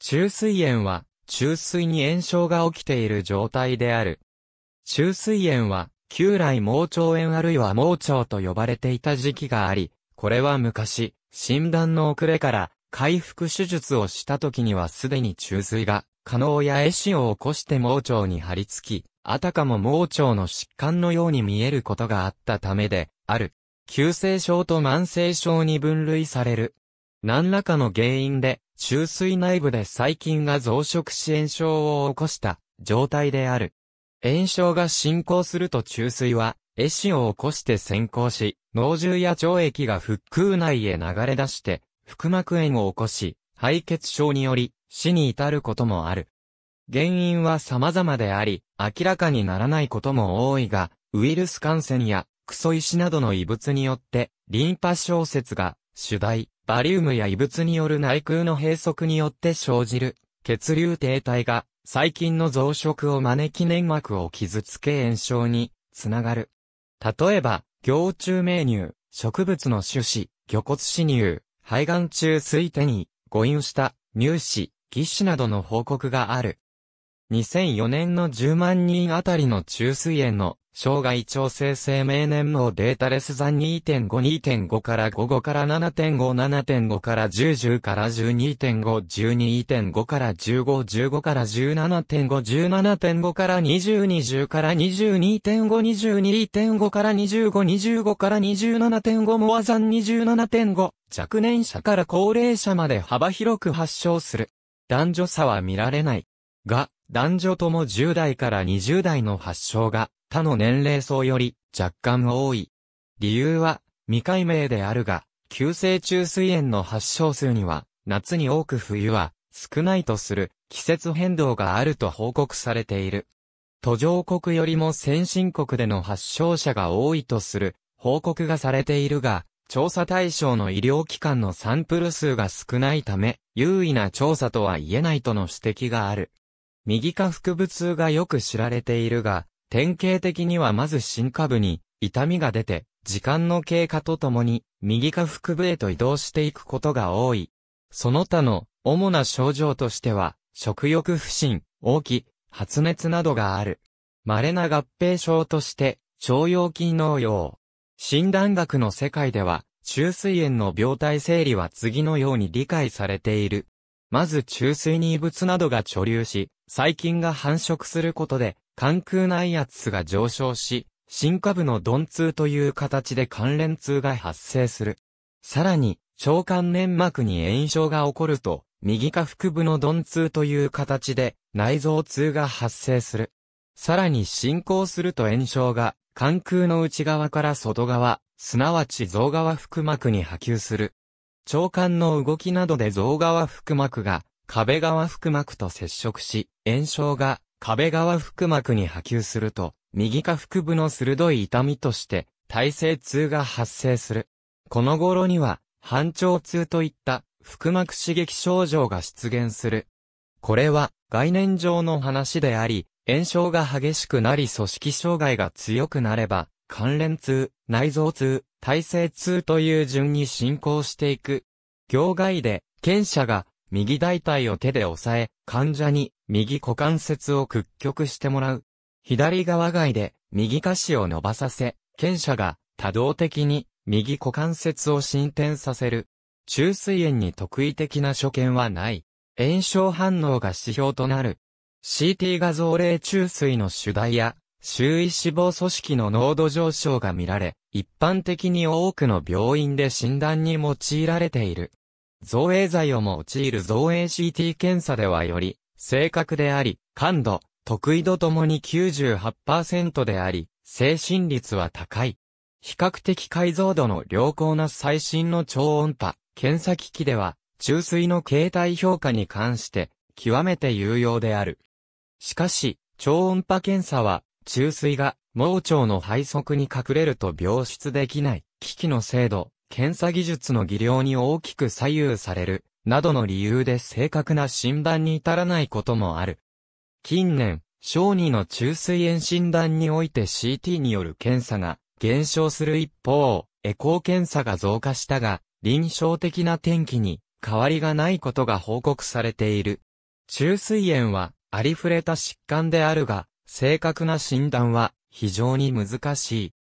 中水炎は、中水に炎症が起きている状態である。中水炎は、旧来盲腸炎あるいは盲腸と呼ばれていた時期があり、これは昔、診断の遅れから、回復手術をした時にはすでに中水が、可能や壊死を起こして盲腸に張り付き、あたかも盲腸の疾患のように見えることがあったためで、ある。急性症と慢性症に分類される。何らかの原因で、中水内部で細菌が増殖し炎症を起こした状態である。炎症が進行すると中水は、壊死を起こして先行し、脳汁や腸液が腹腔内へ流れ出して、腹膜炎を起こし、敗血症により、死に至ることもある。原因は様々であり、明らかにならないことも多いが、ウイルス感染や、クソ石などの異物によって、リンパ小節が、主題、バリウムや異物による内空の閉塞によって生じる血流停滞が細菌の増殖を招き粘膜を傷つけ炎症につながる。例えば、行中名乳、植物の種子、魚骨死乳、肺がん中水手に誤飲した乳歯、義歯などの報告がある。2004年の10万人あたりの中水炎の障害調整生命年のデータレス残2.5、2.5から5、5から7.5、7.5から10、10から12.5、12.5から15、15から17.5、17.5から20、20から22.5、22.5から25、25から27.5もは残27.5、若年者から高齢者まで幅広く発症する。男女差は見られない。が、男女とも10代から20代の発症が他の年齢層より若干多い。理由は未解明であるが、急性中水炎の発症数には夏に多く冬は少ないとする季節変動があると報告されている。途上国よりも先進国での発症者が多いとする報告がされているが、調査対象の医療機関のサンプル数が少ないため、優位な調査とは言えないとの指摘がある。右下腹部痛がよく知られているが、典型的にはまず進化部に痛みが出て、時間の経過とともに右下腹部へと移動していくことが多い。その他の主な症状としては、食欲不振、大き、発熱などがある。稀な合併症として、腸腰筋農用。診断学の世界では、中水炎の病態整理は次のように理解されている。まず中水に異物などが貯留し、細菌が繁殖することで、関空内圧が上昇し、進化部の鈍痛という形で関連痛が発生する。さらに、腸管粘膜に炎症が起こると、右下腹部の鈍痛という形で内臓痛が発生する。さらに進行すると炎症が、関空の内側から外側、すなわち臓側腹膜に波及する。腸管の動きなどで臓側腹膜が壁側腹膜と接触し、炎症が壁側腹膜に波及すると、右下腹部の鋭い痛みとして、体性痛が発生する。この頃には、反腸痛といった腹膜刺激症状が出現する。これは概念上の話であり、炎症が激しくなり組織障害が強くなれば、関連痛、内臓痛、体制痛という順に進行していく。業外で、検査が右大腿を手で押さえ、患者に右股関節を屈曲してもらう。左側外で右下肢を伸ばさせ、検者が多動的に右股関節を進展させる。中水炎に特異的な所見はない。炎症反応が指標となる。CT 画像例中水の主題や周囲脂肪組織の濃度上昇が見られ、一般的に多くの病院で診断に用いられている。造影剤を用いる造影 CT 検査ではより、正確であり、感度、得意度ともに98%であり、精神率は高い。比較的解像度の良好な最新の超音波、検査機器では、注水の形態評価に関して、極めて有用である。しかし、超音波検査は、注水が盲腸の肺側に隠れると病出できない、機器の精度、検査技術の技量に大きく左右される、などの理由で正確な診断に至らないこともある。近年、小児の中水炎診断において CT による検査が減少する一方、エコー検査が増加したが、臨床的な天気に変わりがないことが報告されている。中水炎はありふれた疾患であるが、正確な診断は非常に難しい。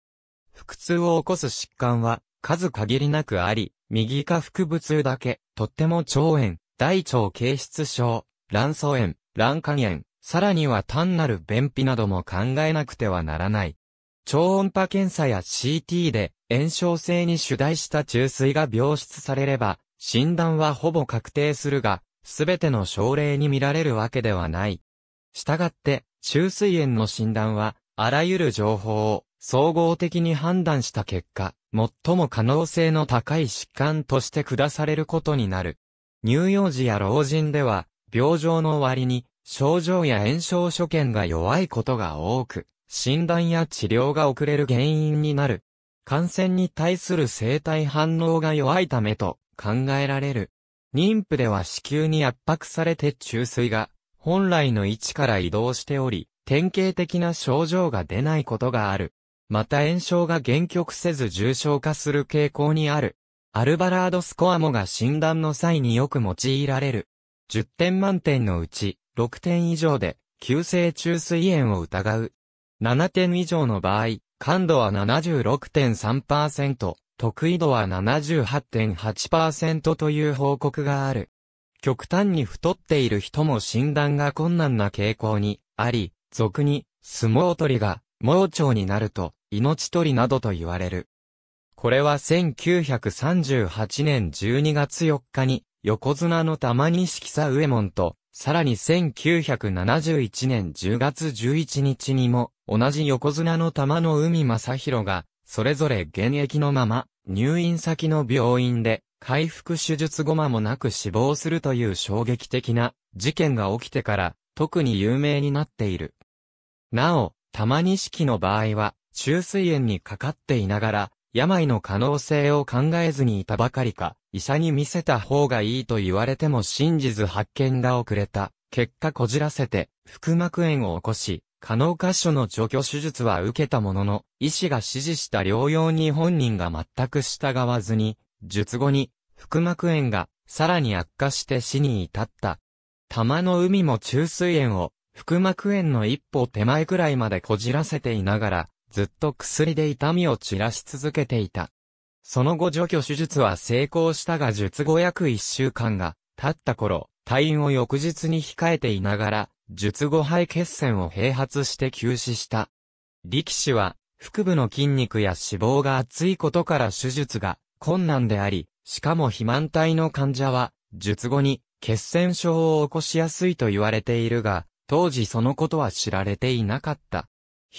腹痛を起こす疾患は数限りなくあり、右下腹部痛だけ、とっても腸炎、大腸形質症、卵巣炎、卵管炎、さらには単なる便秘なども考えなくてはならない。超音波検査や CT で炎症性に主題した注水が病出されれば、診断はほぼ確定するが、すべての症例に見られるわけではない。したがって、注水炎の診断は、あらゆる情報を総合的に判断した結果、最も可能性の高い疾患として下されることになる。乳幼児や老人では、病状の割に、症状や炎症所見が弱いことが多く、診断や治療が遅れる原因になる。感染に対する生体反応が弱いためと考えられる。妊婦では子宮に圧迫されて注水が本来の位置から移動しており、典型的な症状が出ないことがある。また炎症が限局せず重症化する傾向にある。アルバラードスコアもが診断の際によく用いられる。10点満点のうち、6点以上で、急性中水炎を疑う。7点以上の場合、感度は76.3%、得意度は78.8%という報告がある。極端に太っている人も診断が困難な傾向にあり、俗に、相撲取りが盲腸になると命取りなどと言われる。これは1938年12月4日に、横綱の玉錦佐右衛門と、さらに1971年10月11日にも、同じ横綱の玉の海正宏が、それぞれ現役のまま、入院先の病院で、回復手術後間もなく死亡するという衝撃的な事件が起きてから、特に有名になっている。なお、玉錦の場合は、虫垂炎にかかっていながら、病の可能性を考えずにいたばかりか、医者に見せた方がいいと言われても真実発見が遅れた。結果こじらせて、腹膜炎を起こし、可能箇所の除去手術は受けたものの、医師が指示した療養に本人が全く従わずに、術後に、腹膜炎が、さらに悪化して死に至った。玉の海も中水炎を、腹膜炎の一歩手前くらいまでこじらせていながら、ずっと薬で痛みを散らし続けていた。その後除去手術は成功したが術後約1週間が経った頃、退院を翌日に控えていながら、術後肺血栓を併発して休止した。力士は、腹部の筋肉や脂肪が厚いことから手術が困難であり、しかも肥満体の患者は、術後に血栓症を起こしやすいと言われているが、当時そのことは知られていなかった。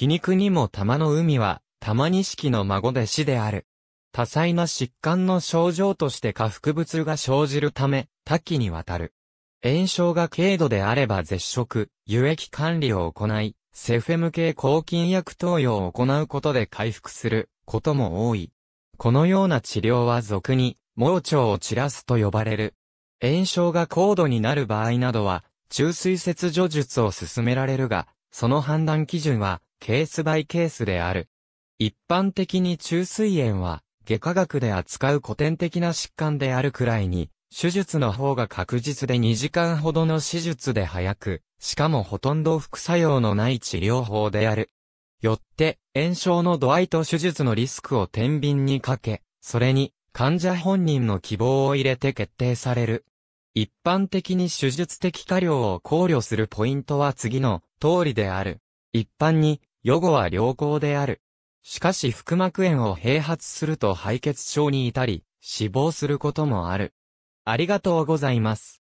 皮肉にも玉の海は、玉錦の孫弟子である。多彩な疾患の症状として下腹物が生じるため、多岐にわたる。炎症が軽度であれば絶食、輸液管理を行い、セフェム系抗菌薬投与を行うことで回復することも多い。このような治療は俗に、盲腸を散らすと呼ばれる。炎症が高度になる場合などは、注水切除術を勧められるが、その判断基準は、ケースバイケースである。一般的に中水炎は、外科学で扱う古典的な疾患であるくらいに、手術の方が確実で2時間ほどの手術で早く、しかもほとんど副作用のない治療法である。よって、炎症の度合いと手術のリスクを天秤にかけ、それに、患者本人の希望を入れて決定される。一般的に手術的過量を考慮するポイントは次の通りである。一般に予後は良好である。しかし腹膜炎を併発すると敗血症に至り、死亡することもある。ありがとうございます。